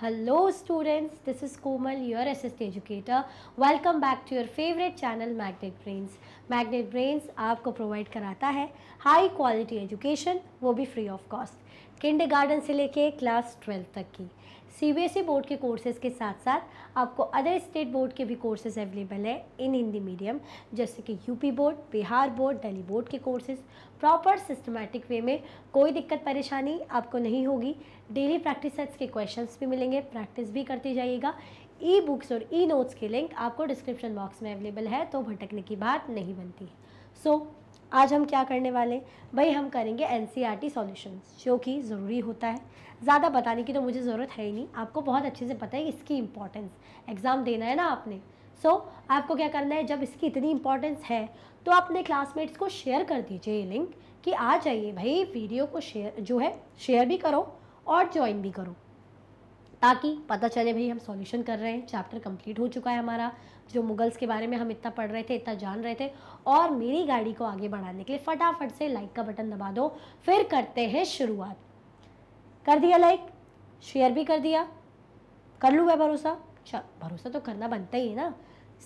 Hello students this is Komal your assistant educator welcome back to your favourite channel magnet brains magnet brains आपको provide कराता है high quality education वो भी free of cost garden से लेके class twelve तक की C B S E board के कोर्सेज़ के साथ साथ आपको अदर स्टेट बोर्ड के भी कोर्सेज अवेलेबल हैं इन हिंदी मीडियम जैसे कि UP board Bihar board Delhi board के कोर्सेज़ प्रॉपर सिस्टमेटिक वे में कोई दिक्कत परेशानी आपको नहीं होगी डेली प्रैक्टिस सेट्स के क्वेश्चंस भी मिलेंगे प्रैक्टिस भी करते जाइएगा ई बुक्स और ई नोट्स के लिंक आपको डिस्क्रिप्शन बॉक्स में अवेलेबल है तो भटकने की बात नहीं बनती सो so, आज हम क्या करने वाले भाई हम करेंगे N C R T solutions जो कि ज़रूरी होता है ज़्यादा बताने की तो मुझे ज़रूरत है ही नहीं आपको बहुत अच्छे से पता है इसकी इंपॉर्टेंस एग्ज़ाम देना है ना आपने सो so, आपको क्या करना है जब इसकी इतनी इंपॉर्टेंस है तो अपने क्लासमेट्स को शेयर कर दीजिए ये लिंक कि आ जाइए भाई वीडियो को शेयर जो है शेयर भी करो और ज्वाइन भी करो ताकि पता चले भाई हम सॉल्यूशन कर रहे हैं चैप्टर कंप्लीट हो चुका है हमारा जो मुगल्स के बारे में हम इतना पढ़ रहे थे इतना जान रहे थे और मेरी गाड़ी को आगे बढ़ाने के लिए फटाफट से लाइक का बटन दबा दो फिर करते हैं शुरुआत कर दिया लाइक शेयर भी कर दिया कर लूँ मैं भरोसा अच्छा भरोसा तो करना बनता ही है ना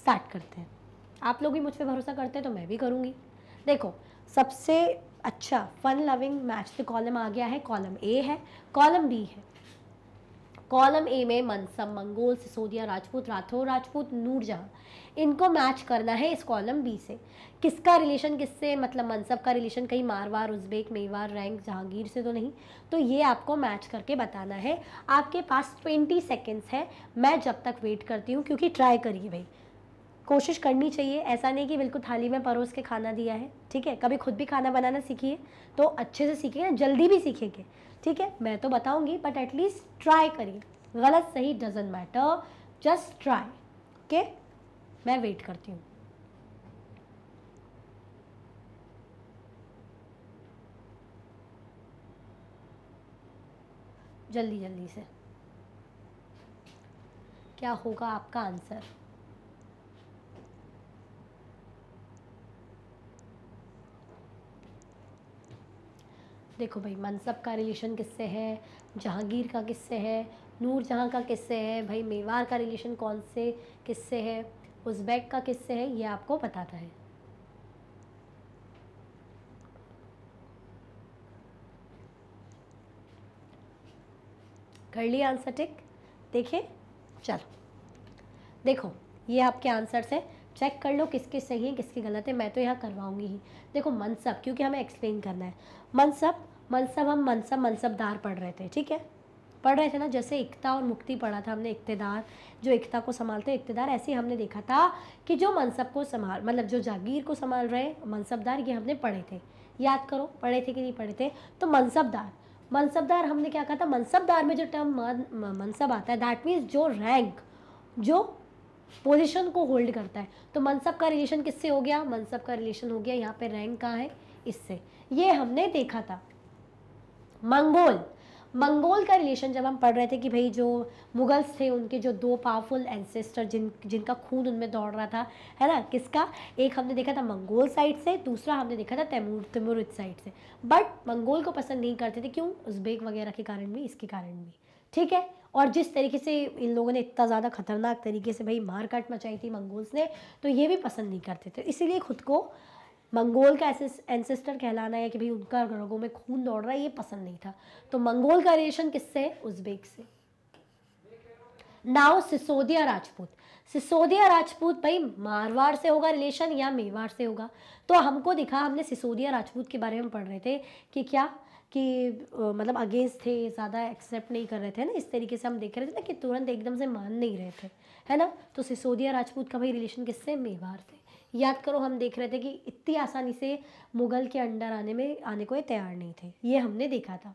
स्टार्ट करते हैं आप लोग भी मुझ पर भरोसा करते हैं तो मैं भी करूँगी देखो सबसे अच्छा फन लविंग मैच तो कॉलम आ गया है कॉलम ए है कॉलम बी है कॉलम ए में मनसम मंगोल सिसोदिया राजपूत राठौर राजपूत नूरजहाँ इनको मैच करना है इस कॉलम बी से किसका रिलेशन किससे मतलब मनसब का रिलेशन कहीं मारवार उज्बेक मेवार रैंक जहांगीर से तो नहीं तो ये आपको मैच करके बताना है आपके पास ट्वेंटी सेकेंड्स है मैं जब तक वेट करती हूँ क्योंकि ट्राई करिए भाई कोशिश करनी चाहिए ऐसा नहीं कि बिल्कुल थाली में परोस के खाना दिया है ठीक है कभी खुद भी खाना बनाना सीखिए तो अच्छे से सीखेंगे जल्दी भी सीखेंगे ठीक है मैं तो बताऊंगी बट एटलीस्ट ट्राई करिए गलत सही doesn't matter just try okay मैं वेट करती हूँ जल्दी जल्दी से क्या होगा आपका आंसर देखो भाई मनसब का रिलेशन किससे है जहांगीर का किससे है नूर जहाँ का किससे है भाई मेवार का रिलेशन कौन से किससे है उज़्बैक का किससे है ये आपको बताता है कर लिए आंसर टिक देखिए चलो देखो ये आपके आंसर से चेक कर लो किसके सही है किसके गलत है मैं तो यहाँ करवाऊंगी ही देखो मनसब क्योंकि हमें एक्सप्लेन करना है मनसब मनसब हम मनसब मनसबदार पढ़ रहे थे ठीक है पढ़ रहे थे ना जैसे एकता और मुक्ति पढ़ा था हमने इकतेदार जो एकता को संभालते इकतेदार ऐसे हमने देखा था कि जो मनसब को संभाल मतलब जो जागीर को संभाल रहे मनसबदार ये हमने पढ़े थे याद करो पढ़े थे कि नहीं पढ़े थे तो मनसबदार मनसबदार हमने क्या कहा था मनसबदार में जो टर्म मन, मनसब आता है दैट मीन्स जो रैंक जो पोजिशन को होल्ड करता है तो मनसब का रिलेशन किससे हो गया मनसब का रिलेशन हो गया यहाँ पर रैंक कहाँ है इससे ये हमने देखा था मंगोल मंगोल का रिलेशन जब हम पढ़ रहे थे कि भाई जो मुगल्स थे उनके जो दो पावरफुल एंसेस्टर जिन जिनका खून उनमें दौड़ रहा था है ना किसका एक हमने देखा था मंगोल साइड से दूसरा हमने देखा था तैमूर तैमूर साइड से बट मंगोल को पसंद नहीं करते थे क्यों उज्बेक वगैरह के कारण भी इसके कारण भी ठीक है और जिस तरीके से इन लोगों ने इतना ज़्यादा खतरनाक तरीके से भाई मार काट मचाई थी मंगोल्स ने तो ये भी पसंद नहीं करते थे इसीलिए खुद को मंगोल का एंसेस्टर कहलाना है कि भाई उनका रगों में खून दौड़ रहा है ये पसंद नहीं था तो मंगोल का रिलेशन किससे उज्बेक से नाउ सिसोदिया राजपूत सिसोदिया राजपूत भाई मारवाड़ से होगा रिलेशन या मेवाड़ से होगा तो हमको दिखा हमने सिसोदिया राजपूत के बारे में पढ़ रहे थे कि क्या कि मतलब अगेंस्ट थे ज़्यादा एक्सेप्ट नहीं कर रहे थे ना इस तरीके से हम देख रहे थे ना कि तुरंत एकदम से मान नहीं रहे थे है ना तो सिसोदिया राजपूत का भाई रिलेशन किससे मेवाड़ से याद करो हम देख रहे थे कि इतनी आसानी से मुगल के अंडर आने में आने को तैयार नहीं थे ये हमने देखा था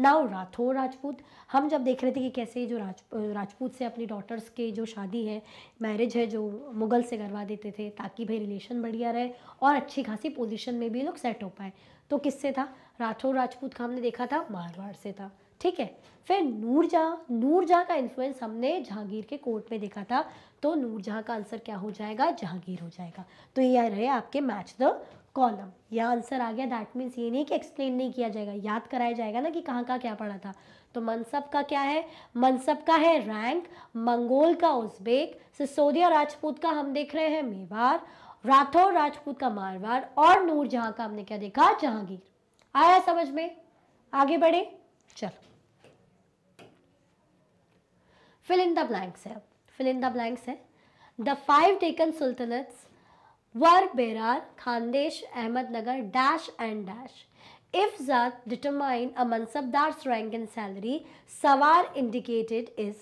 नाउ राठौर राजपूत हम जब देख रहे थे कि कैसे जो राज राजपूत से अपनी डॉटर्स के जो शादी है मैरिज है जो मुगल से करवा देते थे ताकि भाई रिलेशन बढ़िया रहे और अच्छी खासी पोजीशन में भी लोग सेट हो पाए तो किससे था राठौर राजपूत का हमने देखा था मारवाड़ से था ठीक है फिर नूरजहाँ नूरजहाँ का इन्फ्लुएंस हमने जहांगीर के कोर्ट में देखा था तो नूरजहाँ का आंसर क्या हो जाएगा जहांगीर हो जाएगा तो ये रहे आपके मैच द कॉलम या आंसर आ गया दैट मीन्स ये नहीं कि एक्सप्लेन नहीं किया जाएगा याद कराया जाएगा ना कि कहाँ का क्या पढ़ा था तो मनसब का क्या है मनसब का है रैंक मंगोल का उज्बेक सिसोदिया राजपूत का हम देख रहे हैं मेवार राठौर राजपूत का मारवाड़ और नूरजहाँ का हमने क्या देखा जहांगीर आया समझ में आगे बढ़े चलो फिल इन द ब्लैंक्स है फिल इन द ब्लैंक्स है the five Deccan sultanates were Berar Khandesh Ahmadnagar dash and dash इफ zat determine a mansabdars rank and salary sawar indicated is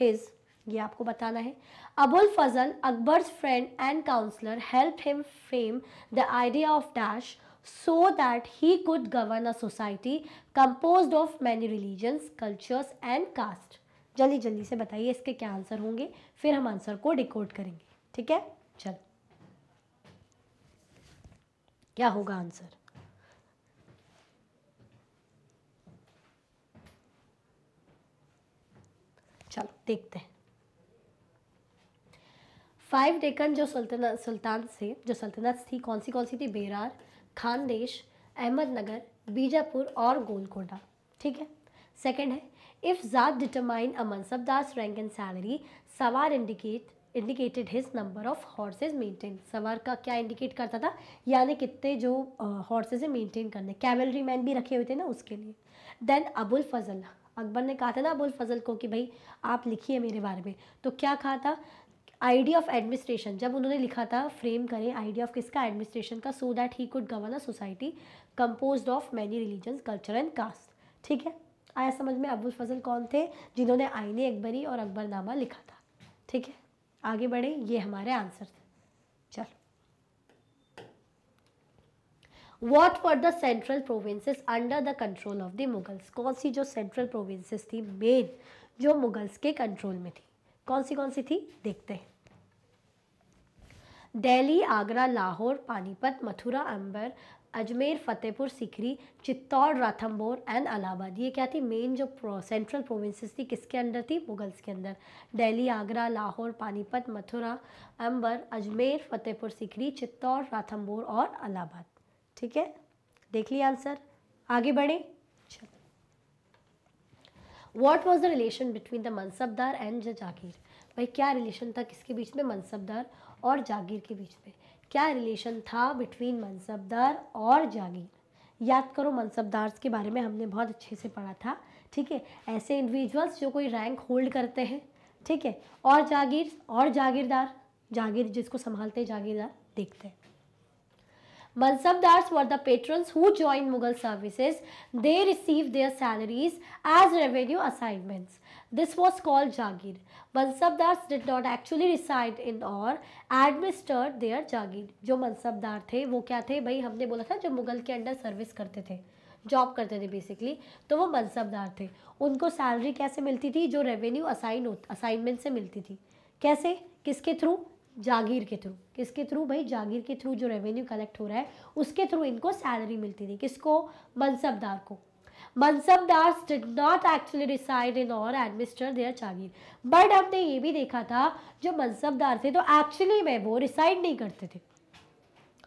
his ये आपको बताना है Abul Fazl Akbar friend and counsellor help him frame the idea of dash so that he could govern a society compose of many religion cultures and caste जल्दी जल्दी से बताइए इसके क्या आंसर होंगे फिर हम आंसर को डिकोड करेंगे ठीक है चलो क्या होगा आंसर चलो देखते हैं फाइव डेकन जो सुल्तना सुल्तान से जो सल्तनत थी कौन सी कौन सी थी बेरार खानदेश अहमदनगर बीजापुर और गोलकोंडा ठीक है सेकंड है If Zad determined a Mansabdar's rank and salary, Sawar indicate indicated his number of horses maintain sawar का क्या इंडिकेट करता था यानी कितने जो हॉर्सेज है मेंटेन करने कैवलरी मैन भी रखे हुए थे ना उसके लिए देन अबुल फजल अकबर ने कहा था ना अबुल फजल को कि भाई आप लिखिए मेरे बारे में तो क्या कहा था आइडिया ऑफ एडमिनिस्ट्रेशन जब उन्होंने लिखा था फ्रेम करें आइडिया ऑफ किसका एडमिनिस्ट्रेशन का so that he could govern a society compose of many religion culture and caste ठीक है आया समझ में अबुल फजल कौन थे जिन्होंने आईने अकबरी और अकबरनामा लिखा था ठीक है आगे बढ़े ये हमारे आंसर थे चलो what for the central provinces under the control of the Mughals कौन सी जो सेंट्रल प्रोविंसेस थी मेन जो मुगल्स के कंट्रोल में थी कौन सी कौन सी थी देखते हैं दिल्ली आगरा लाहौर पानीपत मथुरा अंबर अजमेर फतेहपुर सिकरी चित्तौड़ राथम्बोर एंड अलाहाबाद ये क्या थी मेन जो प्रो, सेंट्रल प्रोविंसेस थी किसके अंडर थी मुगल्स के अंदर दिल्ली आगरा लाहौर पानीपत मथुरा अंबर अजमेर फतेहपुर सिकरी चित्तौड़ राथम्बोर और अलाहाबाद ठीक है देख लिया आंसर आगे बढ़े what was the relation between the mansabdar and the jagir भाई क्या रिलेशन था किसके बीच में मनसबदार और जागीर के बीच में क्या रिलेशन था बिटवीन मनसबदार और जागीर याद करो मनसबदार्स के बारे में हमने बहुत अच्छे से पढ़ा था ठीक है ऐसे इंडिविजुअल्स जो कोई रैंक होल्ड करते हैं ठीक है और जागीर और जागीरदार जागीर जिसको संभालते जागीरदार देखते हैं mansabdars were the patrons who join Mughal services they receive their salaries as revenue assignments this was called jagir mansabdars did not actually reside in और एडमिनिस्टर देयर जागीर जो मनसबदार थे वो क्या थे भाई हमने बोला था जो मुगल के अंडर सर्विस करते थे जॉब करते थे बेसिकली तो वो मनसबदार थे उनको सैलरी कैसे मिलती थी जो रेवेन्यू असाइन असाइनमेंट से मिलती थी कैसे किसके थ्रू जागीर के थ्रू किसके थ्रू भाई जागीर के थ्रू जो रेवेन्यू कलेक्ट हो रहा है उसके थ्रू इनको सैलरी मिलती थी किसको मनसबदार को mansabdar did not actually reside in और एडमिनिस्टर देयर जागीर बट हमने ये भी देखा था जो मनसबदार थे तो एक्चुअली में वो रिसाइड नहीं करते थे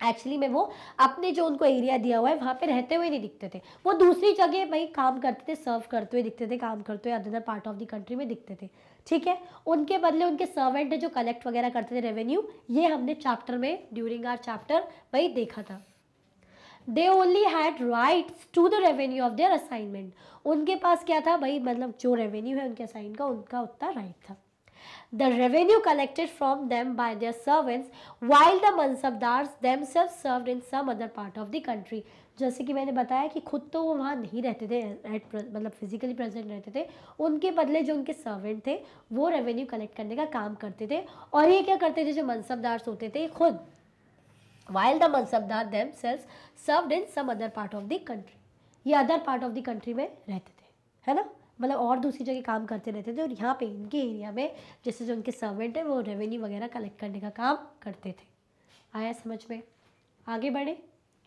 एक्चुअली में वो अपने जो उनको एरिया दिया हुआ है वहाँ पे रहते हुए नहीं दिखते थे वो दूसरी जगह भाई काम करते थे सर्व करते हुए दिखते थे काम करते हुए other part of the country में दिखते थे ठीक है उनके बदले उनके सर्वेंट ने जो कलेक्ट वगैरह करते थे रेवेन्यू ये हमने चैप्टर में ड्यूरिंग आर चैप्टर वही देखा था they only had right to the revenue of their assignment उनके पास क्या था भाई मतलब जो रेवेन्यू है उनके असाइन का उनका उतना राइट था the revenue collected from them by their servants while the mansabdars themselves served in some other part of the country जैसे कि मैंने बताया कि खुद तो वो वहाँ नहीं रहते थे एट मतलब फिजिकली प्रेजेंट रहते थे उनके बदले जो उनके सर्वेंट थे वो रेवेन्यू कलेक्ट करने का काम करते थे और ये क्या करते थे जो मनसबदार होते थे खुद while the mansabdar themselves serve in some other part of the country ये other part of the country में रहते थे है ना मतलब और दूसरी जगह काम करते रहते थे और यहाँ पे इनके एरिया में जैसे जो इनके सर्वेंट है वो रेवेन्यू वगैरह कलेक्ट करने का काम करते थे आया समझ में आगे बढ़े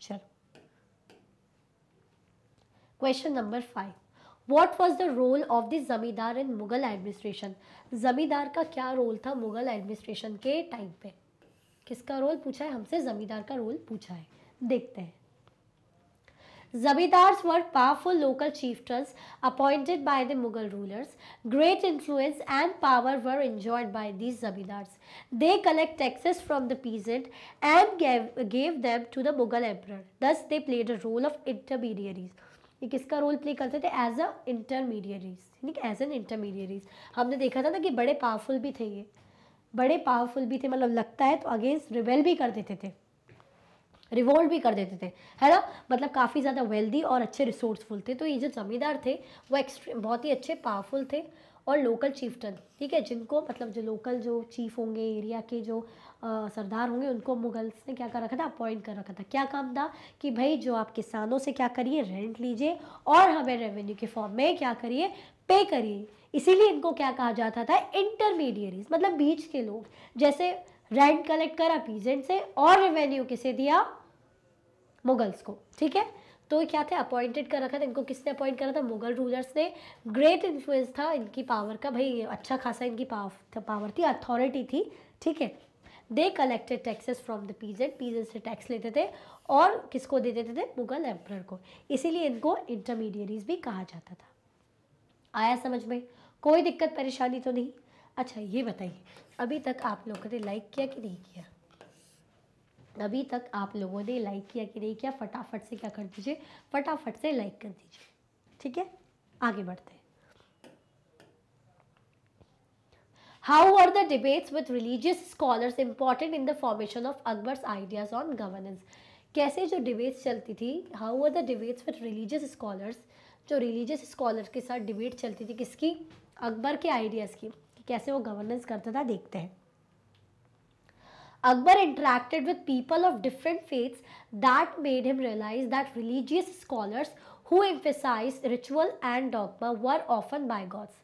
चलो question number five what was the role of this zamindar in Mughal administration जमींदार का क्या रोल था मुगल एडमिनिस्ट्रेशन के टाइम पे किसका रोल पूछा है हमसे जमींदार का रोल पूछा है देखते हैं Zabidars were powerful local chieftains appointed by the Mughal rulers. Great influence and power were enjoyed by these zabidars. They collect taxes from the peasant and gave, gave them to the Mughal emperor. Thus they played a role of intermediaries. ये किसका role play करते थे as a intermediaries ठीक as an intermediaries हमने देखा था ना कि बड़े पावरफुल भी थे ये बड़े पावरफुल भी थे मतलब लगता है तो अगेंस्ट रिवेल भी कर देते थे, थे रिवोल्ट भी कर देते थे है ना मतलब काफ़ी ज़्यादा वेल्दी और अच्छे रिसोर्सफुल थे तो ये जो ज़मींदार थे वो एक्सट्रीम बहुत ही अच्छे पावरफुल थे और लोकल चीफ्टन ठीक है जिनको मतलब जो लोकल जो चीफ होंगे एरिया के जो आ, सरदार होंगे उनको मुगल्स ने क्या कर रखा था अपॉइंट कर रखा था क्या काम था कि भाई जो आप किसानों से क्या करिए रेंट लीजिए और हमें रेवेन्यू के फॉर्म में क्या करिए पे करिए इसीलिए इनको क्या कहा जाता था इंटरमीडियरीज मतलब बीच के लोग जैसे रेंट कलेक्ट करा पीजेंट से और रेवेन्यू किसे दिया मुगल्स को ठीक है तो क्या थे अपॉइंटेड कर रखा था इनको किसने अपॉइंट करा था मुगल रूलर्स ने ग्रेट इन्फ्लुएंस था इनकी पावर का भाई अच्छा खासा इनकी पावर पावर थी अथॉरिटी थी ठीक है they collected taxes from the peasant peasant से टैक्स लेते थे और किसको दे देते थे मुगल एम्प्रर को इसीलिए इनको इंटरमीडियरीज भी कहा जाता था आया समझ में कोई दिक्कत परेशानी तो नहीं अच्छा ये बताइए अभी तक आप लोगों ने लाइक किया कि नहीं किया अभी तक आप लोगों ने लाइक किया कि नहीं किया फटाफट से क्या कर दीजिए फटाफट से लाइक कर दीजिए ठीक है आगे बढ़ते हैं how are the debates with religious scholars important in the formation of Akbar's ideas on governance कैसे जो डिबेट्स चलती थी how are the debates with religious scholars जो रिलीजियस स्कॉलर के साथ डिबेट चलती थी किसकी अकबर के आइडियाज़ की कैसे वो गवर्नेंस करता था देखते हैं Akbar interacted with people of different faiths that made him realize that religious scholars who emphasized ritual and dogma were often bigots.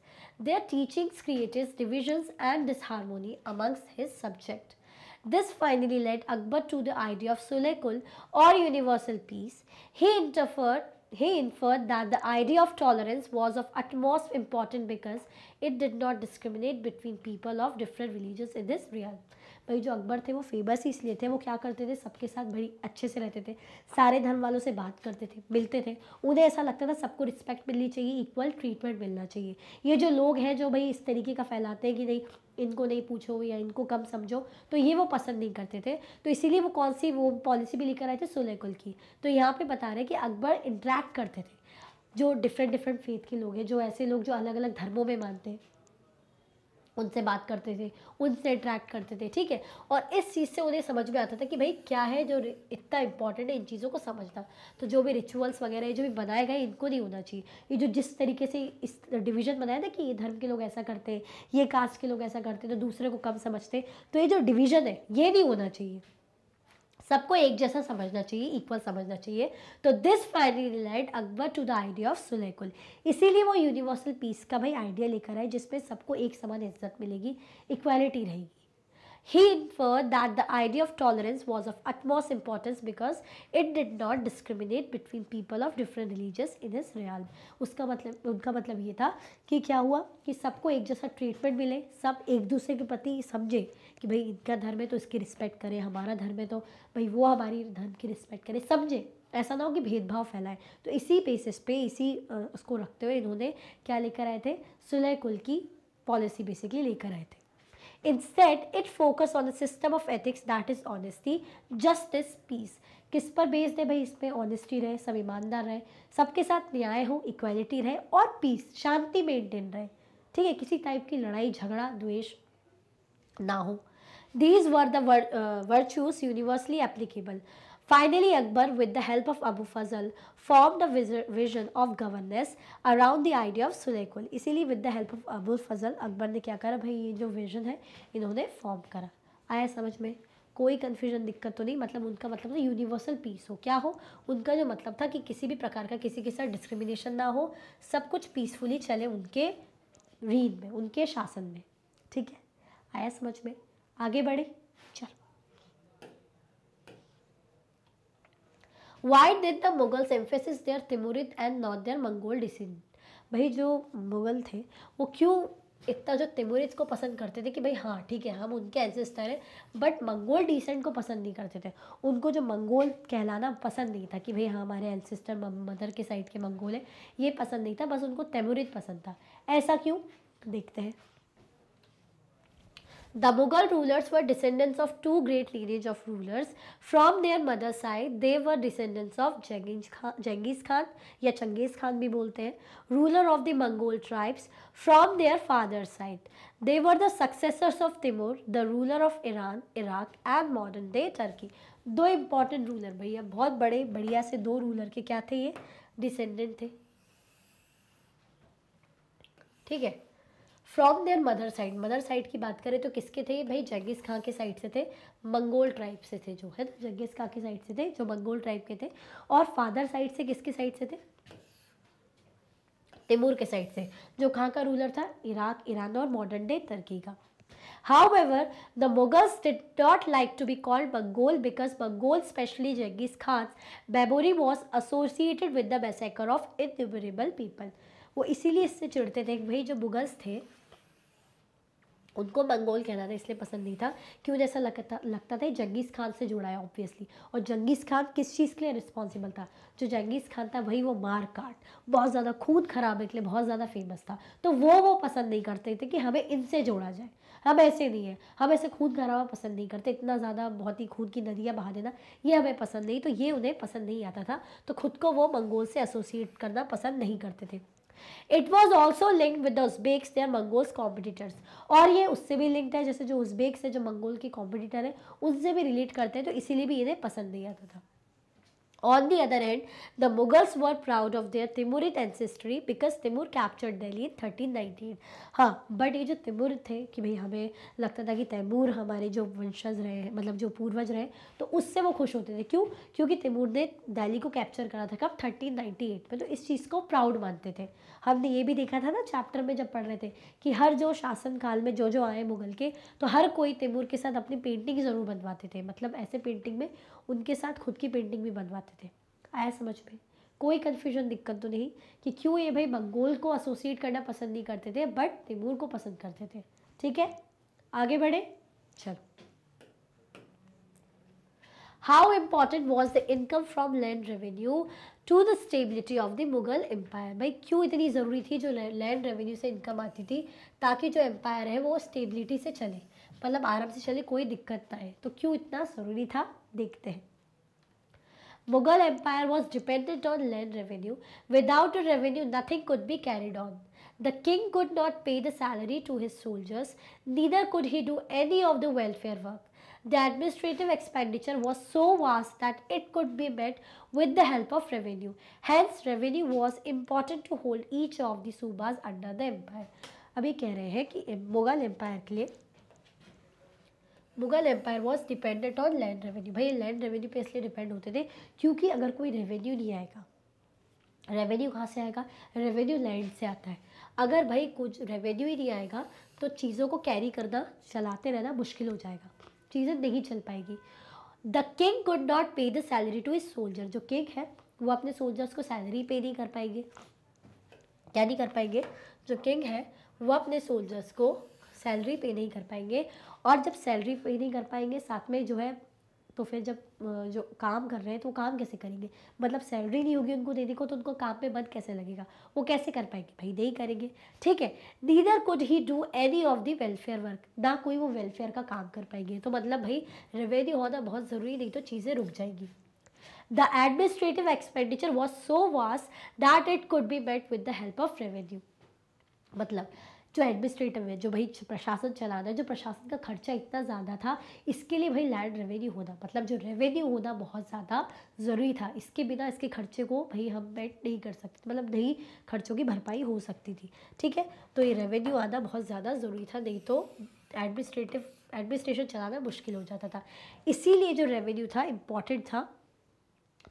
Their teachings created divisions and disharmony amongst his subjects. This finally led Akbar to the idea of Sulekul or universal peace. He interfered he inferred that the idea of tolerance was of utmost importance because it did not discriminate between people of different religions in this realm. भाई जो अकबर थे वो famous ही इसलिए थे वो क्या करते थे सबके साथ बड़ी अच्छे से रहते थे सारे धर्म वालों से बात करते थे मिलते थे उन्हें ऐसा लगता था सबको रिस्पेक्ट मिलनी चाहिए इक्वल ट्रीटमेंट मिलना चाहिए ये जो लोग हैं जो भाई इस तरीके का फैलाते हैं कि नहीं इनको नहीं पूछो या इनको कम समझो तो ये वो पसंद नहीं करते थे तो इसीलिए वो कौन सी वो पॉलिसी भी लेकर आए थे कुल की तो यहाँ पर बता रहे हैं कि अकबर इंट्रैक्ट करते थे जो डिफरेंट डिफरेंट फेथ के लोग हैं जो ऐसे लोग जो अलग अलग धर्मों में मानते हैं उनसे बात करते थे उनसे इंट्रैक्ट करते थे ठीक है और इस चीज़ से उन्हें समझ में आता था कि भाई क्या है जो इतना इंपॉर्टेंट है इन चीज़ों को समझना तो जो भी रिचुअल्स वगैरह जो भी बनाए गए इनको नहीं होना चाहिए ये जो जिस तरीके से इस डिवीज़न बनाया था कि ये धर्म के लोग ऐसा करते हैं ये कास्ट के लोग ऐसा करते तो दूसरे को कम समझते तो ये जो डिवीज़न है ये नहीं होना चाहिए सबको एक जैसा समझना चाहिए इक्वल समझना चाहिए तो this finally relate Akbar to the idea of sulh-i-kul इसीलिए वो यूनिवर्सल पीस का भाई आइडिया लेकर आए जिसमें सबको एक समान इज्जत मिलेगी इक्वालिटी रहेगी He inferred that the idea of tolerance was of utmost importance because it did not discriminate between people of different religions in his realm. उसका मतलब उनका मतलब ये था कि क्या हुआ कि सबको एक जैसा ट्रीटमेंट मिले सब एक दूसरे के प्रति समझे कि भाई इनका धर्म है तो इसकी रिस्पेक्ट करें हमारा धर्म है तो भाई वो हमारी धर्म की रिस्पेक्ट करें समझे ऐसा ना हो कि भेदभाव फैलाए तो इसी बेसिस पे इसी उसको रखते हुए इन्होंने क्या लेकर आए थे सुलह कुल की पॉलिसी बेसिकली लेकर आए थे in set it focus on the system of ethics that is honesty justice peace किस पर बेस्ड है भाई इसमें ऑनेस्टी रहे सब ईमानदार रहे सबके साथ न्याय हो इक्वालिटी रहे और पीस शांति मेंटेन रहे ठीक है किसी टाइप की लड़ाई झगड़ा द्वेष ना हो These were the vir uh, virtues universally applicable. Finally, Akbar, with the help of Abu Fazl, formed the vision of governance around the idea of Sulaykul. इसीलिए with the help of Abu Fazl, akbar ne kya kara bhai ye jo vision hai inhone form kara aaya samajh mein कोई confusion दिक्कत तो नहीं मतलब उनका मतलब था universal peace हो क्या हो उनका जो मतलब था कि किसी भी प्रकार का किसी के साथ डिस्क्रिमिनेशन ना हो सब कुछ पीसफुली चले उनके रीन में उनके शासन में ठीक है आया समझ में आगे बढ़े चल why did the Mughals emphasis their Timurid and not their Mongol descent भाई जो मुगल थे वो क्यों इतना जो तिमुरिद को पसंद करते थे कि भाई हाँ ठीक है हम उनके एंसेस्टर हैं बट मंगोल डिसेंट को पसंद नहीं करते थे उनको जो मंगोल कहलाना पसंद नहीं था कि भाई हाँ हमारे एंसेस्टर मदर के साइड के मंगोल है ये पसंद नहीं था बस उनको तिमुरिद पसंद था ऐसा क्यों देखते हैं the Mughal rulers were descendants of two great lineage of rulers from their mother side they were descendants of Genghis Khan Genghis Khan या चंगेज खान भी बोलते हैं ruler of the Mongol tribes from their father side they were the successors of Timur the ruler of Iran Iraq and modern day Turkey दो important ruler भैया बहुत बड़े बढ़िया से दो रूलर के क्या थे ये डिसेंडेंट थे ठीक है from their mother side mother side की बात करें तो किसके थे भाई जगिस खां के साइड से थे मंगोल ट्राइब से थे जो है ना जगिस खां के साइड से थे जो मंगोल ट्राइब के थे और फादर साइड से किसके साइड से थे तिमूर के साइड से जो खां का रूलर था इराक ईरान और मॉडर्न डे तुर्की का However, the Mughals did not like to be called Mongol because Mongol, especially Genghis Khan's memory was associated with the massacre of innumerable people. वो इसीलिए इससे चिढ़ते थे भाई जो मुगल्स थे उनको मंगोल कहना था इसलिए पसंद नहीं था क्यों जैसा लगता लगता था जंगीज़ खान से जुड़ा है ऑब्वियसली और जंगीज़ खान किस चीज़ के लिए रिस्पॉन्सिबल था जो जंगीज़ खान था वही वो मार काट बहुत ज़्यादा खून है के लिए बहुत ज़्यादा फेमस था तो वो वो पसंद नहीं करते थे कि हमें इनसे जोड़ा जाए हम ऐसे नहीं है हम ऐसे खून खराबा पसंद नहीं करते इतना ज़्यादा बहुत ही खून की नदियाँ बहा देना ये हमें पसंद नहीं तो ये उन्हें पसंद नहीं आता था तो खुद को वो मंगोल से एसोसिएट करना पसंद नहीं करते थे it was also linked with the Uzbeks their Mongols competitors और ये उससे भी लिंक्ड है जैसे जो उजबेक्स है जो मंगोल के कॉम्पिटिटर है उनसे भी रिलेट करते हैं तो इसीलिए भी इन्हें पसंद नहीं आता था On the other hand, the Mughals were proud of their Timurid ancestry because Timur captured Delhi in 1319. हाँ बट ये जो Timur थे कि भाई हमें लगता था कि तैमूर हमारे जो वंशज रहे मतलब जो पूर्वज रहे तो उससे वो खुश होते थे क्यों क्योंकि तैमूर ने दिल्ली को कैप्चर करा था कब 1398 में तो इस चीज़ को प्राउड मानते थे हमने ये भी देखा था ना चैप्टर में जब पढ़ रहे थे कि हर जो शासन काल में जो जो आए मुगल के तो हर कोई तैमूर के साथ अपनी पेंटिंग ज़रूर बनवाते थे मतलब ऐसे पेंटिंग में उनके साथ खुद की पेंटिंग भी बनवाते जाते थे आया समझ में कोई कन्फ्यूजन दिक्कत तो नहीं कि क्यों ये भाई मंगोल को एसोसिएट करना पसंद नहीं करते थे बट तैमूर को पसंद करते थे ठीक है आगे बढ़े चलो how important was the income from land revenue to the stability of the Mughal empire भाई क्यों इतनी ज़रूरी थी जो लैंड रेवेन्यू से इनकम आती थी ताकि जो एम्पायर है वो स्टेबिलिटी से चले मतलब आराम से चले कोई दिक्कत ना आए तो क्यों इतना ज़रूरी था देखते हैं Mughal Empire was dependent on land revenue. Without a revenue, nothing could be carried on. The king could not pay the salary to his soldiers, neither could he do any of the welfare work. The administrative expenditure was so vast that it could be met with the help of revenue. Hence, revenue was important to hold each of the subas under the empire. अभी कह रहे हैं कि Mughal empire के लिए Mughal empire was dependent on land revenue भाई land revenue पे इसलिए डिपेंड होते थे क्योंकि अगर कोई रेवेन्यू नहीं आएगा रेवेन्यू कहाँ से आएगा रेवेन्यू लैंड से आता है अगर भाई कुछ रेवेन्यू ही नहीं आएगा तो चीज़ों को कैरी करना चलाते रहना मुश्किल हो जाएगा चीज़ें नहीं चल पाएगी the king could not pay the salary to his soldier जो किंग है वो अपने सोल्जर्स को सैलरी पे नहीं कर पाएंगे क्या नहीं कर पाएंगे जो किंग है वो अपने सोल्जर्स को सैलरी पे नहीं कर पाएंगे और जब सैलरी पे नहीं कर पाएंगे साथ में जो है तो फिर जब जो काम कर रहे हैं तो काम कैसे करेंगे मतलब सैलरी नहीं होगी उनको देने को तो उनको काम पे बंद कैसे लगेगा वो कैसे कर पाएंगे भाई नहीं करेंगे ठीक है neither could he do any of the welfare work ना कोई वो वेलफेयर का काम कर पाएंगे तो मतलब भाई रेवेन्यू होना बहुत ज़रूरी नहीं तो चीज़ें रुक जाएंगी the administrative expenditure was so vast that it could be met with the help of revenue मतलब जो एडमिनिस्ट्रेटिव है जो भाई प्रशासन चलाना है जो प्रशासन का खर्चा इतना ज़्यादा था इसके लिए भाई लैंड रेवेन्यू होना मतलब जो रेवेन्यू होना बहुत ज़्यादा ज़रूरी था इसके बिना इसके खर्चे को भाई हम बैट नहीं कर सकते मतलब नहीं खर्चों की भरपाई हो सकती थी ठीक है तो ये रेवेन्यू आना बहुत ज़्यादा ज़रूरी था नहीं तो एडमिनिस्ट्रेटिव एडमिनिस्ट्रेशन चलाना मुश्किल हो जाता था इसीलिए जो रेवेन्यू था इम्पॉर्टेंट था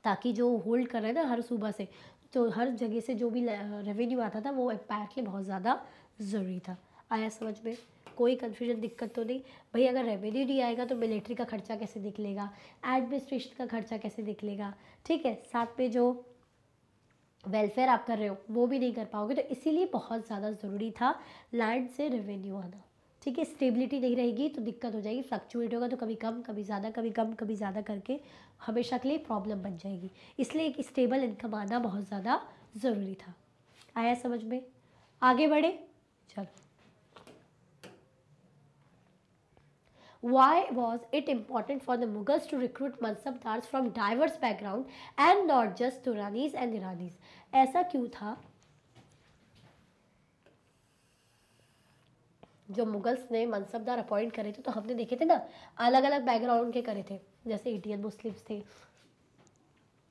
ताकि जो होल्ड कर रहे ना हर सूबा से तो हर जगह से जो भी रेवेन्यू आता था वो एम्पायर के लिए बहुत ज़्यादा ज़रूरी था आया समझ में कोई कन्फ्यूजन दिक्कत तो नहीं भाई अगर रेवेन्यू नहीं आएगा तो मिलिट्री का खर्चा कैसे निकलेगा एडमिनिस्ट्रेशन का खर्चा कैसे निकलेगा ठीक है साथ में जो वेलफेयर आप कर रहे हो वो भी नहीं कर पाओगे तो इसीलिए बहुत ज़्यादा ज़रूरी था लैंड से रेवेन्यू आना ठीक है स्टेबिलिटी नहीं रहेगी तो दिक्कत हो जाएगी फ्लक्चुएट होगा तो कभी कम कभी ज़्यादा कभी कम कभी ज़्यादा करके हमेशा के लिए प्रॉब्लम बन जाएगी इसलिए एक स्टेबल इनकम आना बहुत ज़्यादा ज़रूरी था आया समझ में आगे बढ़े चलो Why was it important for the Mughals to recruit mansabdars from diverse background and not just Turanis and Iranis? ऐसा क्यों था जो मुगल्स ने मनसबदार अपॉइंट करे थे तो हमने देखे थे ना अलग अलग बैकग्राउंड के करे थे जैसे इंडियन मुस्लिम्स थे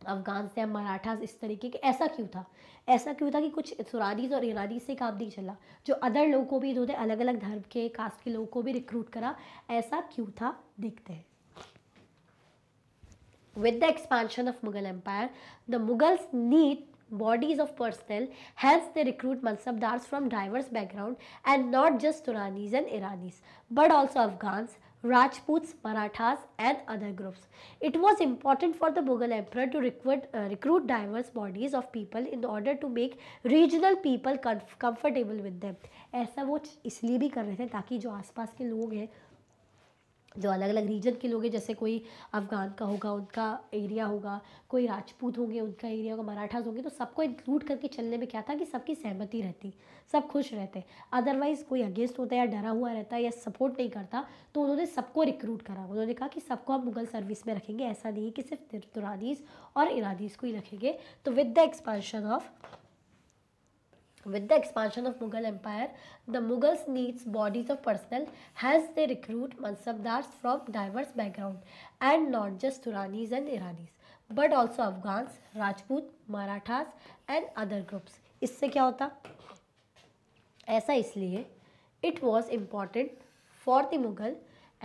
अफगान से मराठा इस तरीके के ऐसा क्यों था ऐसा क्यों था कि कुछ सुरादीज और इरादीज से काम नहीं चला जो अदर लोगों को भी जो थे अलग अलग धर्म के कास्ट के लोगों को भी रिक्रूट करा ऐसा क्यों था देखते हैं with the expansion of Mughal empire the Mughals need bodies of personnel hence the recruit mansabdars from diverse background and not just Turanis and Iranis but also Afghans Rajputs, Marathas and other groups. It was important for the Mughal emperor to recruit, uh, recruit diverse bodies of people in order to make regional people comfortable with them. ऐसा वो इसलिए भी कर रहे थे ताकि जो आसपास के लोग हैं जो अलग अलग रीजन के लोग हैं जैसे कोई अफ़गान का होगा उनका एरिया होगा कोई राजपूत होंगे उनका एरिया होगा मराठास होंगे तो सबको इंक्लूड करके चलने में क्या था कि सबकी सहमति रहती सब खुश रहते अदरवाइज़ कोई अगेंस्ट होता है या डरा हुआ रहता है या सपोर्ट नहीं करता तो उन्होंने सबको रिक्रूट करा उन्होंने कहा कि सबको हम मुगल सर्विस में रखेंगे ऐसा नहीं कि सिर्फ तुरानीज़ और इरानीज़ को ही रखेंगे तो with the expansion of With the expansion of Mughal Empire, the Mughals needs bodies of personnel as they recruit mansabdars from diverse background and not just Turanis and Iranis but also Afghans, Rajput, Marathas and other groups. इससे क्या होता ऐसा इसलिए it was important for the Mughal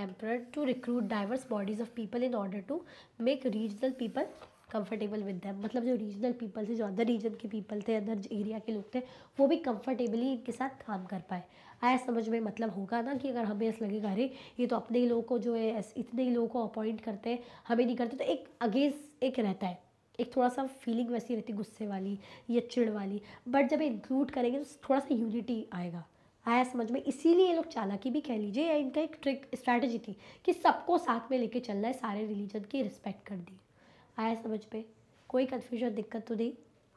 emperor to recruit diverse bodies of people in order to make regional people comfortable with them मतलब जो regional people थे जो other region के पीपल थे अदर एरिया के लोग थे वो भी कंफर्टेबली इनके साथ काम कर पाए आया समझ में मतलब होगा ना कि अगर हमें ऐसा लगेगा अरे ये तो अपने ही लोगों को जो है इतने ही लोगों को अपॉइंट करते हैं हमें नहीं करते तो एक अगेंस्ट एक रहता है एक थोड़ा सा फीलिंग वैसी रहती गुस्से वाली या चिड़ वाली बट जब इंक्लूड करेंगे तो थोड़ा सा यूनिटी आएगा आया समझ में इसीलिए ये लोग चालाकी भी कह लीजिए या इनका एक ट्रिक स्ट्रैटेजी थी कि सबको साथ में लेके चलना है सारे रिलीजन की रिस्पेक्ट कर दी आया समझ पे कोई कन्फ्यूजन दिक्कत तो नहीं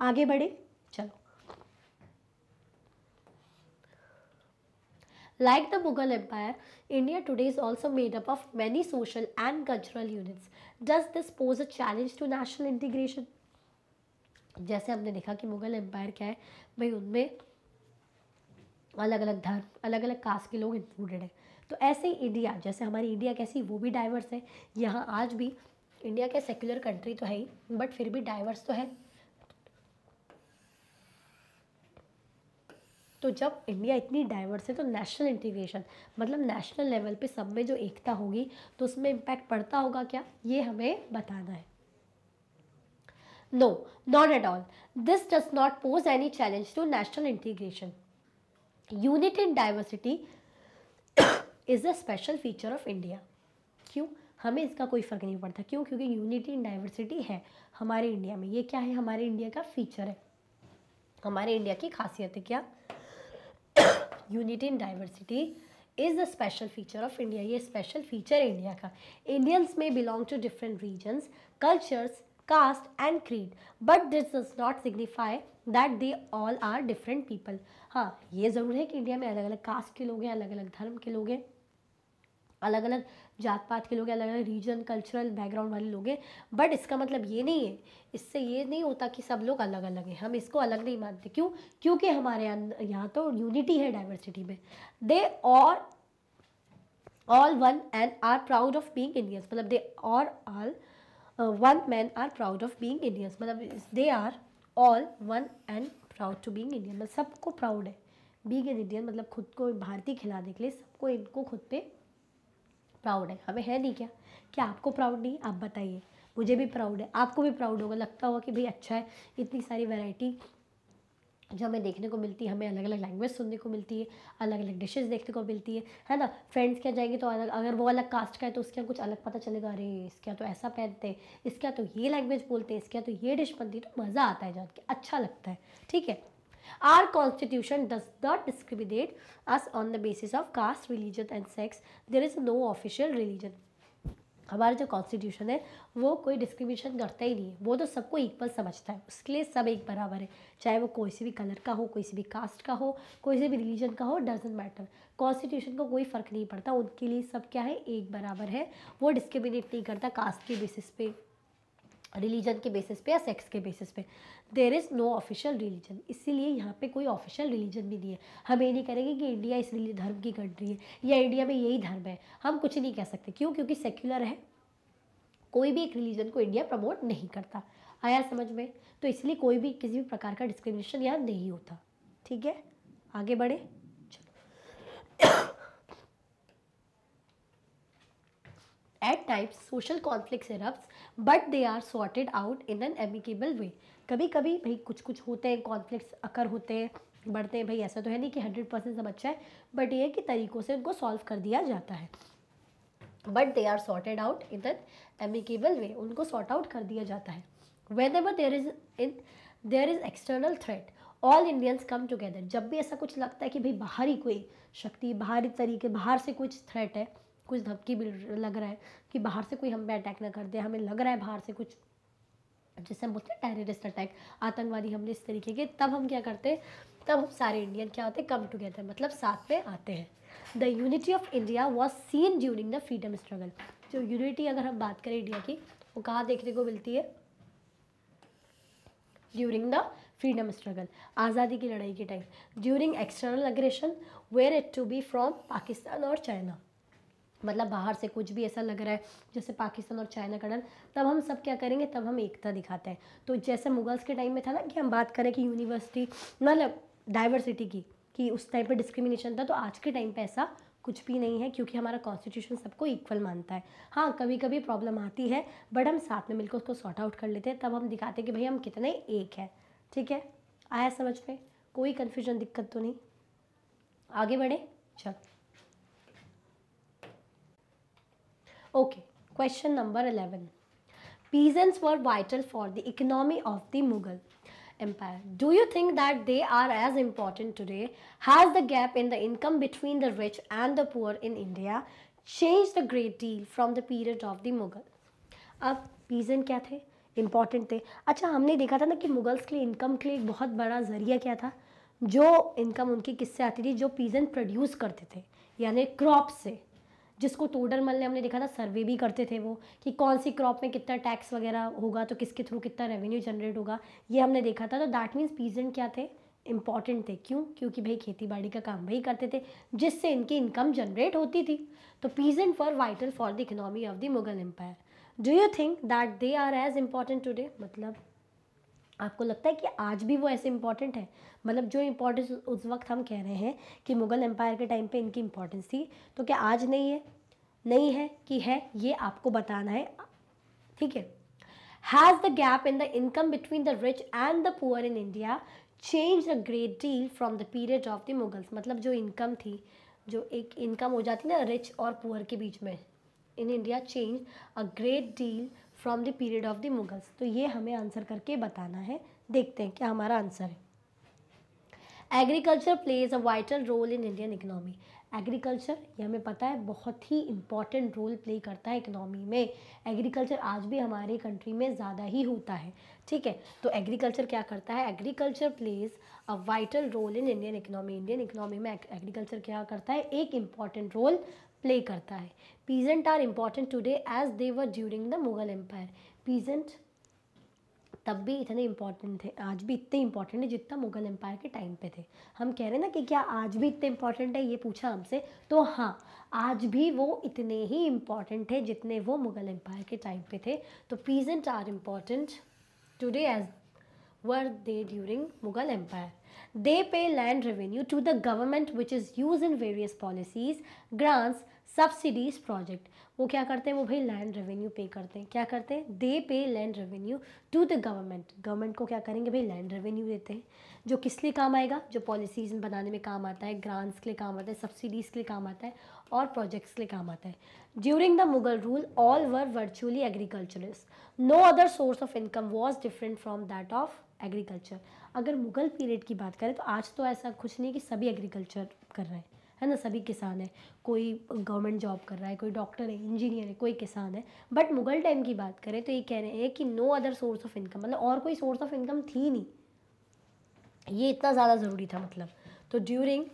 आगे बढ़े चलो like the Mughal empire India today is also made up of many social and cultural units does this pose a challenge to national integration जैसे हमने देखा कि मुगल एम्पायर क्या है भाई उनमें अलग अलग धर्म अलग अलग कास्ट के लोग इंक्लूडेड हैं तो ऐसे ही इंडिया जैसे हमारी इंडिया कैसी वो भी डाइवर्स है यहाँ आज भी इंडिया के सेक्युलर कंट्री तो है ही बट फिर भी डाइवर्स तो है तो जब इंडिया इतनी डाइवर्स है तो नेशनल इंटीग्रेशन मतलब नेशनल लेवल पे सब में जो एकता होगी तो उसमें इम्पैक्ट पड़ता होगा क्या ये हमें बताना है no not at all this does not pose any challenge to national integration unity in diversity is a special feature of India क्यों हमें इसका कोई फ़र्क नहीं पड़ता क्यों क्योंकि यूनिटी इन डाइवर्सिटी है हमारे इंडिया में ये क्या है हमारे इंडिया का फीचर है हमारे इंडिया की खासियत है क्या unity in diversity is the special feature of India ये स्पेशल फीचर है इंडिया का इंडियंस में belong to different regions cultures caste and creed but this does not signify that they all are different people हाँ ये ज़रूर है कि India में अलग अलग कास्ट के लोग हैं अलग अलग धर्म के लोग हैं अलग अलग जात पात के लोग अलग अलग रीजन कल्चरल बैकग्राउंड वाले लोग हैं बट इसका मतलब ये नहीं है इससे ये नहीं होता कि सब लोग अलग अलग हैं हम इसको अलग नहीं मानते क्यों क्योंकि हमारे यहाँ तो यूनिटी है डाइवर्सिटी में they are all one and are proud of being Indians मतलब they are all one man are proud of being Indians मतलब they are all one and proud to being Indian मतलब सबको proud है being an Indian मतलब खुद को भारतीय खिलाने के लिए सबको इनको खुद पर प्राउड है हमें है नहीं क्या क्या आपको प्राउड नहीं आप बताइए मुझे भी प्राउड है आपको भी प्राउड होगा लगता होगा कि भाई अच्छा है इतनी सारी वैरायटी जो हमें देखने को मिलती है हमें अलग अलग लैंग्वेज सुनने को मिलती है अलग अलग डिशेस देखने को मिलती है है ना फ्रेंड्स क्या जाएंगे तो अलग अगर वो अलग कास्ट का है तो उसके यहाँ कुछ अलग पता चलेगा अरे इसके तो ऐसा पहनते हैं इसके तो ये लैंग्वेज बोलते हैं इसके तो ये डिश बनती है तो मज़ा आता है जान के अच्छा लगता है ठीक है Our constitution does not discriminate us on the basis of caste, religion and sex. There is no official religion. हमारा जो कॉन्स्टिट्यूशन है वो कोई डिस्क्रिमिनेशन करता ही नहीं है वो तो सबको इक्वल समझता है उसके लिए सब एक बराबर है चाहे वो कोई से भी कलर का हो कोई से भी कास्ट का हो कोई से भी रिलीजन का हो डजेंट मैटर कॉन्स्टिट्यूशन को कोई फ़र्क नहीं पड़ता उनके लिए सब क्या है एक बराबर है वो डिस्क्रिमिनेट नहीं करता कास्ट के बेसिस पे रिलीजन के बेसिस पे या सेक्स के बेसिस पे there is no official religion इसीलिए यहाँ पे कोई ऑफिशियल रिलीजन भी नहीं है हम ये नहीं करेंगे कि इंडिया इस धर्म की कंट्री है या इंडिया में यही धर्म है हम कुछ नहीं कह सकते क्यों क्योंकि सेक्युलर है कोई भी एक रिलीजन को इंडिया प्रमोट नहीं करता आया समझ में तो इसलिए कोई भी किसी भी प्रकार का डिस्क्रिमिनेशन यहाँ नहीं होता ठीक है आगे बढ़े चलो at times social conflicts but they are sorted out in an amicable way कभी कभी भाई कुछ कुछ होते हैं कॉन्फ्लिक्ट अकर होते हैं बढ़ते हैं भाई ऐसा तो है नहीं कि हंड्रेड परसेंट सब अच्छा है बट ये कि तरीक़ों से उनको सॉल्व कर दिया जाता है but they are sorted out in an amicable way उनको सॉर्ट आउट कर दिया जाता है whenever there is in there is external threat all Indians come together जब भी ऐसा कुछ लगता है कि भाई बाहरी कोई शक्ति बाहरी तरीके बाहर से कुछ थ्रेट है कुछ धमकी भी लग रहा है कि बाहर से कोई हम पे अटैक ना कर दे हमें लग रहा है बाहर से कुछ जैसे हम बोलते हैं टेररिस्ट अटैक आतंकवादी हमले इस तरीके के तब हम क्या करते हैं तब हम सारे इंडियन क्या होते हैं कम टुगेदर मतलब साथ में आते हैं the unity of India was seen during the freedom struggle जो यूनिटी अगर हम बात करें इंडिया की वो कहाँ देखने को मिलती है ड्यूरिंग द फ्रीडम स्ट्रगल आज़ादी की लड़ाई के time during external aggression were it to be from Pakistan और चाइना मतलब बाहर से कुछ भी ऐसा लग रहा है जैसे पाकिस्तान और चाइना का डर तब हम सब क्या करेंगे तब हम एकता दिखाते हैं तो जैसे मुगल्स के टाइम में था ना कि हम बात करें कि यूनिवर्सिटी मतलब डाइवर्सिटी की कि उस टाइम पर डिस्क्रिमिनेशन था तो आज के टाइम पर ऐसा कुछ भी नहीं है क्योंकि हमारा कॉन्स्टिट्यूशन सबको इक्वल मानता है हाँ कभी कभी प्रॉब्लम आती है बट हम साथ में मिलकर उसको सॉर्ट आउट कर लेते हैं तब हम दिखाते हैं कि भाई हम कितने एक हैं ठीक है आया समझ में कोई कन्फ्यूजन दिक्कत तो नहीं आगे बढ़े चल okay question number eleven peasants were vital for the economy of the Mughal empire do you think that they are as important today has the gap in the income between the rich and the poor in India change the great deal from the period of the Mughal अब peasant क्या थे important थे अच्छा हमने देखा था ना कि मुगल्स के लिए इनकम के लिए एक बहुत बड़ा जरिया क्या था जो इनकम उनकी किससे आती थी जो पीजेंट प्रोड्यूस करते थे यानी क्रॉप से जिसको टोडर मल ने हमने देखा था सर्वे भी करते थे वो कि कौन सी क्रॉप में कितना टैक्स वगैरह होगा तो किसके थ्रू कितना रेवेन्यू जनरेट होगा ये हमने देखा था तो दैट मीन्स पीजेंट क्या थे इम्पॉर्टेंट थे क्यों क्योंकि भाई खेती बाड़ी का काम वही करते थे जिससे इनकी इनकम जनरेट होती थी तो peasant for vital for the economy of the Mughal empire do you think that they are as important today मतलब आपको लगता है कि आज भी वो ऐसे इंपॉर्टेंट है मतलब जो इम्पोर्टेंस उस वक्त हम कह रहे हैं कि मुग़ल एम्पायर के टाइम पे इनकी इम्पोर्टेंस थी तो क्या आज नहीं है नहीं है कि है ये आपको बताना है ठीक है has the gap in the income between the rich and the poor in India change a great deal from the period of the Mughals मतलब जो इनकम थी जो एक इनकम हो जाती ना रिच और पुअर के बीच में in India change a great deal from the period of the Mughals तो ये हमें आंसर करके बताना है देखते हैं क्या हमारा आंसर है agriculture plays a vital role in Indian economy agriculture ये हमें पता है बहुत ही इंपॉर्टेंट रोल प्ले करता है इकनॉमी में एग्रीकल्चर आज भी हमारे कंट्री में ज़्यादा ही होता है ठीक है तो एग्रीकल्चर क्या करता है agriculture plays a vital role in Indian economy Indian economy में एग्रीकल्चर क्या करता है एक इम्पॉर्टेंट रोल प्ले करता है peasant are important today as they were during the Mughal empire peasant तब भी इतने इम्पॉर्टेंट थे आज भी इतने इम्पॉर्टेंट है जितना मुगल एम्पायर के टाइम पे थे हम कह रहे हैं ना कि क्या आज भी इतने इम्पॉर्टेंट है ये पूछा हमसे तो हाँ आज भी वो इतने ही इम्पॉर्टेंट है जितने वो मुगल एम्पायर के टाइम पे थे तो peasant are important today as were they during Mughal empire They pay land revenue to the government which is used in various policies, grants, subsidies project वो क्या करते हैं वो भाई लैंड रेवेन्यू पे करते हैं क्या करते हैं they pay land revenue to the government government को क्या करेंगे भाई लैंड रेवेन्यू देते हैं जो किस लिए काम आएगा जो पॉलिसीज़ बनाने में काम आता है ग्रांट्स के लिए काम आता है सब्सिडीज़ के लिए काम आता है और प्रोजेक्ट्स के लिए काम आता है during the Mughal rule all were virtually agriculturals no other source of income was different from that of agriculture अगर मुगल पीरियड की बात करें तो आज तो ऐसा कुछ नहीं कि सभी एग्रीकल्चर कर रहे हैं है ना सभी किसान है कोई गवर्नमेंट जॉब कर रहा है कोई डॉक्टर है इंजीनियर है कोई किसान है बट मुगल टाइम की बात करें तो ये कह रहे हैं कि no other source of income मतलब और कोई सोर्स ऑफ इनकम थी नहीं ये इतना ज़्यादा ज़रूरी था मतलब तो during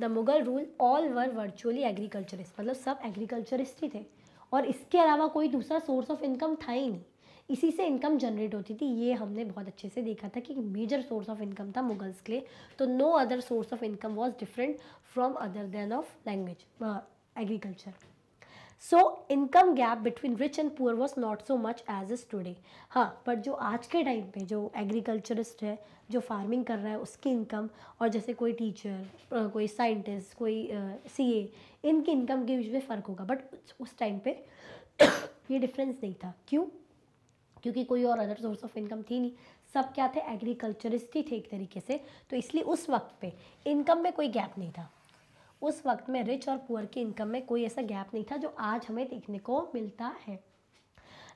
the Mughal rule all were virtually agriculturist मतलब सब एग्रीकल्चरिस्ट ही थे और इसके अलावा कोई दूसरा सोर्स ऑफ इनकम था ही नहीं इसी से इनकम जनरेट होती थी ये हमने बहुत अच्छे से देखा था कि मेजर सोर्स ऑफ इनकम था मुगल्स के लिए तो no other source of income was different from other then of language agriculture so income gap between rich and poor was not so much as is today हाँ but जो आज के time पे जो एग्रीकल्चरिस्ट है जो फार्मिंग कर रहा है उसकी इनकम और जैसे कोई टीचर कोई साइंटिस्ट कोई सी ए इनकी इनकम के बीच में फ़र्क होगा बट उस टाइम पे ये डिफरेंस नहीं था क्यों क्योंकि कोई और अदर सोर्स ऑफ इनकम थी नहीं सब क्या थे एग्रीकल्चरिस्ट ही थे एक तरीके से तो इसलिए उस वक्त पे इनकम में कोई गैप नहीं था उस वक्त में रिच और पुअर की इनकम में कोई ऐसा गैप नहीं था जो आज हमें देखने को मिलता है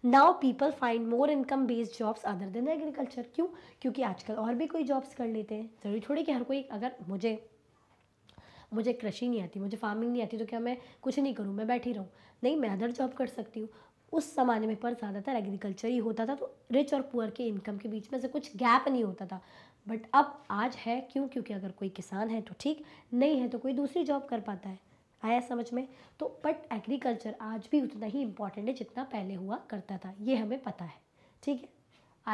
now people find more income based jobs other than agriculture क्यों क्योंकि आजकल और भी कोई जॉब्स कर लेते हैं ज़रूरी थोड़ी कि हर कोई अगर मुझे मुझे कृषि नहीं आती मुझे फार्मिंग नहीं आती तो क्या मैं कुछ नहीं करूँ मैं बैठी रहूँ नहीं मैं अदर जॉब कर सकती हूँ उस समाज में पर ज़्यादातर एग्रीकल्चर ही होता था तो रिच और पुअर के इनकम के बीच में से कुछ गैप नहीं होता था बट अब आज है क्यों क्योंकि अगर कोई किसान है तो ठीक नहीं है तो कोई दूसरी जॉब कर पाता है आया समझ में तो बट एग्रीकल्चर आज भी उतना ही इम्पॉर्टेंट है जितना पहले हुआ करता था ये हमें पता है ठीक है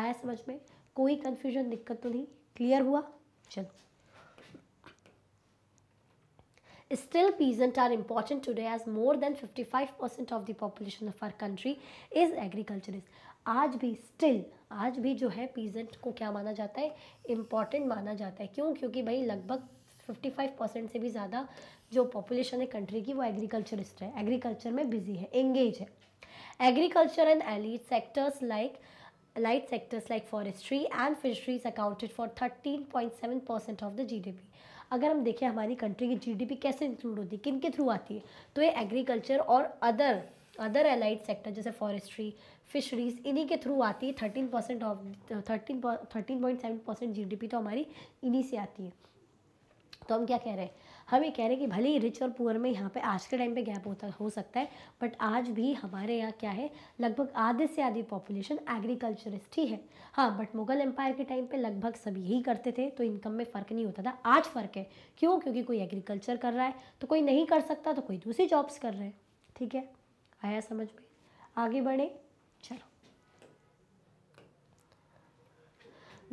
आया समझ में कोई कन्फ्यूजन दिक्कत तो नहीं क्लियर हुआ चलो still peasant are important today as more than 55% of the population of our country is agriculturist आज भी स्टिल आज भी जो है पीजेंट को क्या माना जाता है इम्पॉर्टेंट माना जाता है क्यों क्योंकि भाई लगभग 55 परसेंट से भी ज़्यादा जो पॉपुलेशन है कंट्री की वो एग्रीकल्चरिस्ट है एग्रीकल्चर में बिजी है एंगेज है agriculture and allied sectors like fisheries accounted for thirteen point seven percent of 13.7% G D P अगर हम देखें हमारी कंट्री की जीडीपी कैसे इंक्लूड होती है किन के थ्रू आती है तो ये एग्रीकल्चर और अदर अदर एलाइड सेक्टर जैसे फॉरेस्ट्री फिशरीज इन्हीं के थ्रू आती है thirteen percent of thirteen thirteen point seven percent जी तो हमारी इन्हीं से आती है तो हम क्या कह रहे हैं हम ये कह रहे हैं कि भले ही रिच और पुअर में यहाँ पे आज के टाइम पे गैप होता हो सकता है बट आज भी हमारे यहाँ क्या है लगभग आधे से आधी पॉपुलेशन एग्रीकल्चरिस्ट ही है हाँ बट मुगल एम्पायर के टाइम पे लगभग सब यही करते थे तो इनकम में फ़र्क नहीं होता था आज फ़र्क है क्यों क्योंकि कोई एग्रीकल्चर कर रहा है तो कोई नहीं कर सकता तो कोई दूसरी जॉब्स कर रहे हैं ठीक है आया समझ में आगे बढ़े चलो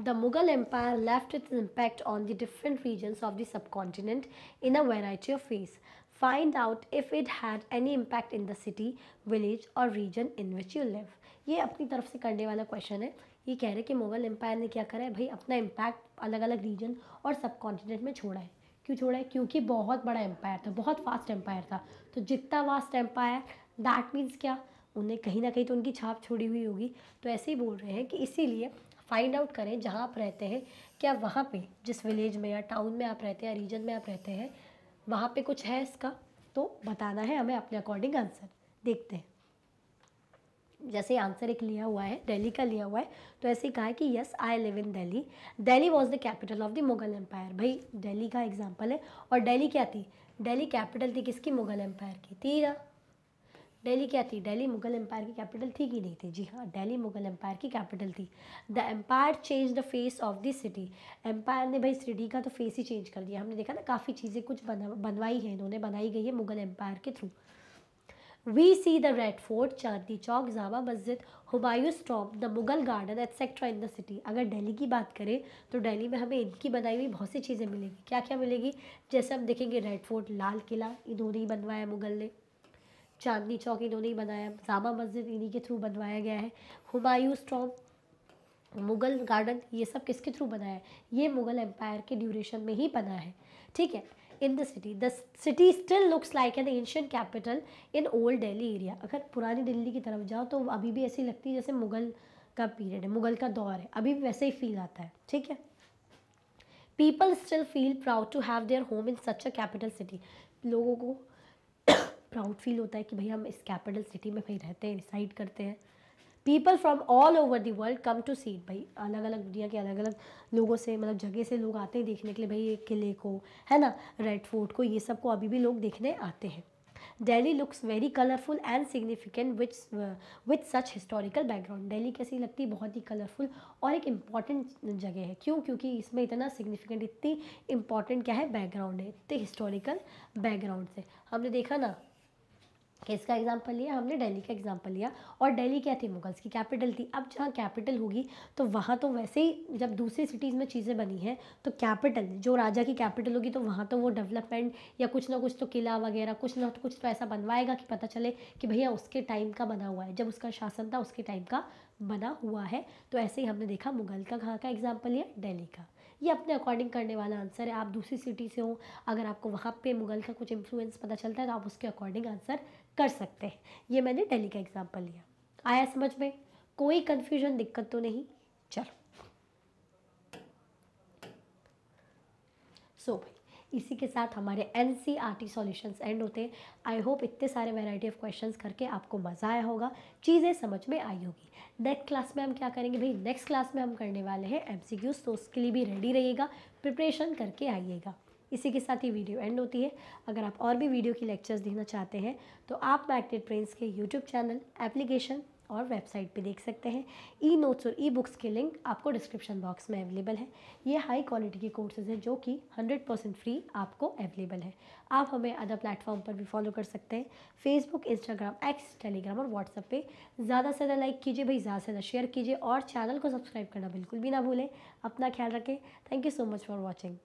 the Mughal empire left its impact on the different regions of the continent in a variety of face find out if it had any impact in the city village or region in which you live ये अपनी तरफ से करने वाला question है ये कह रहे हैं कि मुगल एम्पायर ने क्या करा है भाई अपना इम्पैक्ट अलग अलग रीजन और सब कॉन्टिनेंट में छोड़ा है क्यों छोड़ा है क्योंकि बहुत बड़ा एम्पायर था बहुत फास्ट एम्पायर था तो जितना वास्ट एम्पायर दैट मीन्स क्या उन्हें कहीं ना कहीं तो उनकी छाप छोड़ी हुई होगी तो ऐसे ही बोल रहे हैं कि इसीलिए फाइंड आउट करें जहाँ आप रहते हैं क्या वहाँ पे जिस विलेज में या टाउन में आप रहते हैं या रीजन में आप रहते हैं वहाँ पे कुछ है इसका तो बताना है हमें अपने अकॉर्डिंग आंसर देखते हैं जैसे आंसर एक लिया हुआ है दिल्ली का लिया हुआ है तो ऐसे ही कहा है कि yes I live in Delhi Delhi was the capital of the Mughal empire भाई दिल्ली का एग्जाम्पल है और दिल्ली क्या थी दिल्ली कैपिटल थी किसकी मुगल एम्पायर की थी ना दिल्ली क्या थी दिल्ली मुगल एम्पायर की कैपिटल थी कि नहीं थी जी हाँ दिल्ली मुगल एम्पायर की कैपिटल थी the empire change the face of this city empire ने भाई सिटी का तो फेस ही चेंज कर दिया हमने देखा ना काफ़ी चीज़ें कुछ बना बनवाई हैं इन्होंने बनाई गई है मुगल एम्पायर के through we see the Red Fort Chandni Chowk Jama Masjid Humayun stop the Mughal garden etcetera in the city अगर दिल्ली की बात करें तो दिल्ली में हमें इनकी बनाई हुई बहुत सी चीज़ें मिलेंगी क्या क्या मिलेगी जैसे हम देखेंगे रेड फोर्ट लाल किला इन्होंने ही बनवाया मुगल ने चांदनी चौक इन्होंने ही बनाया जामा मस्जिद इन्हीं के थ्रू बनवाया गया है हुमायूं स्टॉम मुग़ल गार्डन ये सब किसके थ्रू बनाया है ये मुग़ल एम्पायर के ड्यूरेशन में ही बना है ठीक है in the city the city still looks like an ancient capital in old Delhi area अगर पुरानी दिल्ली की तरफ जाओ तो अभी भी ऐसी लगती है जैसे मुग़ल का पीरियड है मुग़ल का दौर है अभी भी वैसे ही फील आता है ठीक है people still feel proud to have their home in such a capital city लोगों को प्राउड फील होता है कि भाई हम इस कैपिटल सिटी में भाई रहते हैं रिसाइड करते हैं people from all over the world come to see भाई अलग अलग दुनिया के अलग अलग लोगों से मतलब जगह से लोग आते हैं देखने के लिए भाई किले को है ना रेड फोर्ट को ये सब को अभी भी लोग देखने आते हैं Delhi looks very colourful and significant which with such historical background Delhi कैसी लगती है बहुत ही कलरफुल और एक इम्पॉर्टेंट जगह है क्यों क्योंकि इसमें इतना सिग्निफिकेंट इतनी इम्पॉर्टेंट क्या है बैकग्राउंड है इतने हिस्टोरिकल बैकग्राउंड से हमने देखा ना किसका एग्जाम्पल लिया हमने दिल्ली का एग्जाम्पल लिया और दिल्ली क्या थी मुगल्स की कैपिटल थी अब जहाँ कैपिटल होगी तो वहाँ तो वैसे ही जब दूसरी सिटीज़ में चीज़ें बनी हैं तो कैपिटल जो राजा की कैपिटल होगी तो वहाँ तो वो डेवलपमेंट या कुछ ना कुछ तो किला वगैरह कुछ ना कुछ तो ऐसा बनवाएगा कि पता चले कि भैया उसके टाइम का बना हुआ है जब उसका शासन था उसके टाइम का बना हुआ है तो ऐसे ही हमने देखा मुगल का कहाँ का एग्जाम्पल लिया दिल्ली का ये अपने अकॉर्डिंग करने वाला आंसर है आप दूसरी सिटी से हो अगर आपको वहाँ पे मुगल का कुछ इन्फ्लुएंस पता चलता है तो आप उसके अकॉर्डिंग आंसर कर सकते हैं ये मैंने दिल्ली का एग्जाम्पल लिया आया समझ में कोई कन्फ्यूजन दिक्कत तो नहीं चलो सो so, भाई इसी के साथ हमारे N C R T solutions and होते हैं आई होप इतने सारे वैरायटी ऑफ क्वेश्चंस करके आपको मज़ा आया होगा चीज़ें समझ में आई होगी नेक्स्ट क्लास में हम क्या करेंगे भाई नेक्स्ट क्लास में हम करने वाले हैं एम सी क्यूज़ तो उसके लिए भी रेडी रहिएगा प्रिपरेशन करके आइएगा इसी के साथ ही वीडियो एंड होती है अगर आप और भी वीडियो की लेक्चर्स देखना चाहते हैं तो आप मैग्नेट प्रिंस के यूट्यूब चैनल एप्लीकेशन और वेबसाइट पे देख सकते हैं ई नोट्स और ई बुक्स के लिंक आपको डिस्क्रिप्शन बॉक्स में अवेलेबल है ये हाई क्वालिटी के कोर्सेज हैं जो कि 100 परसेंट फ्री आपको अवेलेबल है आप हमें अदर प्लेटफॉर्म पर भी फॉलो कर सकते हैं फेसबुक इंस्टाग्राम एक्स टेलीग्राम और व्हाट्सअप पे ज़्यादा से ज़्यादा लाइक कीजिए भाई ज़्यादा से ज़्यादा शेयर कीजिए और चैनल को सब्सक्राइब करना बिल्कुल भी ना भूलें अपना ख्याल रखें thank you so much for watching